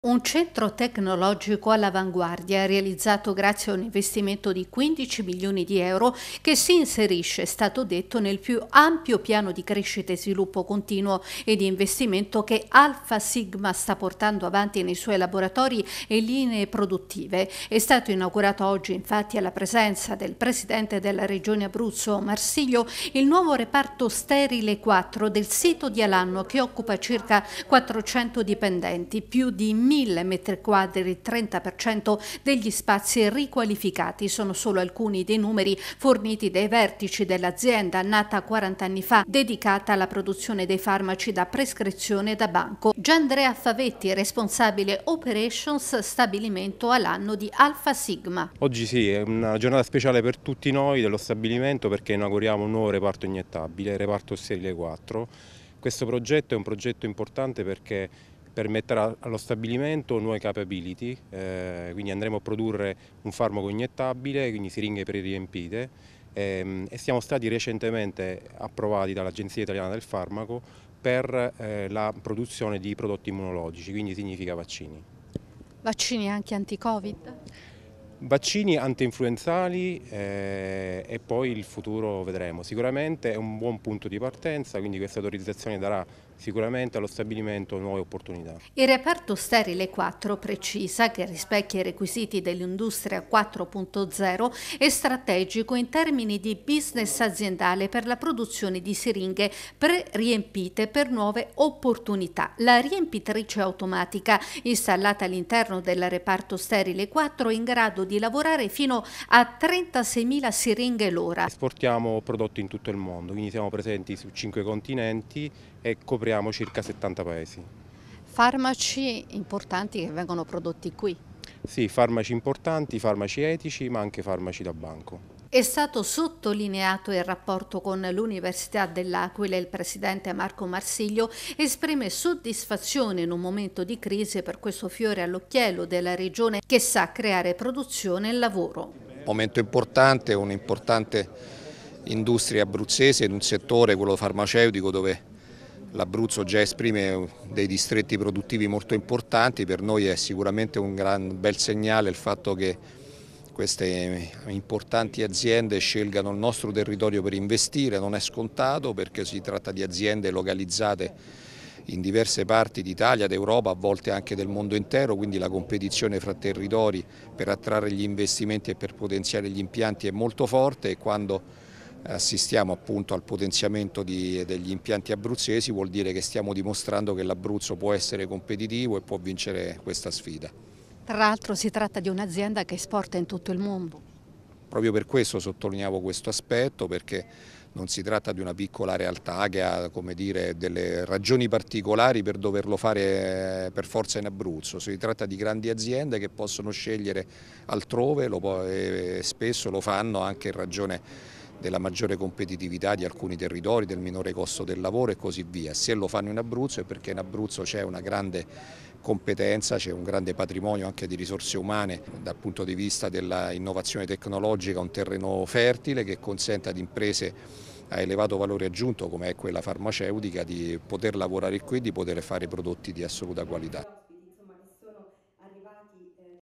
Un centro tecnologico all'avanguardia realizzato grazie a un investimento di 15 milioni di euro che si inserisce, è stato detto, nel più ampio piano di crescita e sviluppo continuo e di investimento che Alfa Sigma sta portando avanti nei suoi laboratori e linee produttive. È stato inaugurato oggi infatti alla presenza del Presidente della Regione Abruzzo Marsiglio il nuovo reparto Sterile 4 del sito di Alanno che occupa circa 400 dipendenti, più di 1000 m2, il 30% degli spazi riqualificati. Sono solo alcuni dei numeri forniti dai vertici dell'azienda nata 40 anni fa, dedicata alla produzione dei farmaci da prescrizione da banco. Giandrea Favetti, responsabile operations stabilimento all'anno di Alfa Sigma. Oggi sì, è una giornata speciale per tutti noi dello stabilimento perché inauguriamo un nuovo reparto iniettabile, reparto sterile 4. Questo progetto è un progetto importante perché permetterà allo stabilimento nuove capability, eh, quindi andremo a produrre un farmaco iniettabile, quindi siringhe preriempite ehm, e siamo stati recentemente approvati dall'Agenzia Italiana del Farmaco per eh, la produzione di prodotti immunologici, quindi significa vaccini. Vaccini anche anti-Covid? Vaccini antinfluenzali eh, e poi il futuro vedremo. Sicuramente è un buon punto di partenza, quindi questa autorizzazione darà sicuramente allo stabilimento nuove opportunità. Il reparto Sterile 4 precisa che rispecchia i requisiti dell'industria 4.0 è strategico in termini di business aziendale per la produzione di siringhe pre-riempite per nuove opportunità. La riempitrice automatica installata all'interno del reparto Sterile 4 è in grado di di lavorare fino a 36.000 siringhe l'ora. Esportiamo prodotti in tutto il mondo, quindi siamo presenti su 5 continenti e copriamo circa 70 paesi. Farmaci importanti che vengono prodotti qui? Sì, farmaci importanti, farmaci etici, ma anche farmaci da banco. È stato sottolineato il rapporto con l'Università dell'Aquila e il presidente Marco Marsiglio esprime soddisfazione in un momento di crisi per questo fiore all'occhiello della regione che sa creare produzione e lavoro. Momento importante, un'importante industria abruzzese in un settore, quello farmaceutico, dove l'Abruzzo già esprime dei distretti produttivi molto importanti, per noi è sicuramente un gran bel segnale il fatto che queste importanti aziende scelgano il nostro territorio per investire, non è scontato perché si tratta di aziende localizzate in diverse parti d'Italia, d'Europa, a volte anche del mondo intero, quindi la competizione fra territori per attrarre gli investimenti e per potenziare gli impianti è molto forte e quando assistiamo appunto al potenziamento di, degli impianti abruzzesi vuol dire che stiamo dimostrando che l'Abruzzo può essere competitivo e può vincere questa sfida. Tra l'altro si tratta di un'azienda che esporta in tutto il mondo. Proprio per questo sottolineavo questo aspetto perché non si tratta di una piccola realtà che ha dire, delle ragioni particolari per doverlo fare eh, per forza in Abruzzo, si tratta di grandi aziende che possono scegliere altrove e spesso lo fanno anche in ragione della maggiore competitività di alcuni territori, del minore costo del lavoro e così via. Se lo fanno in Abruzzo è perché in Abruzzo c'è una grande competenza, c'è un grande patrimonio anche di risorse umane dal punto di vista dell'innovazione tecnologica, un terreno fertile che consente ad imprese a elevato valore aggiunto come è quella farmaceutica di poter lavorare qui e di poter fare prodotti di assoluta qualità.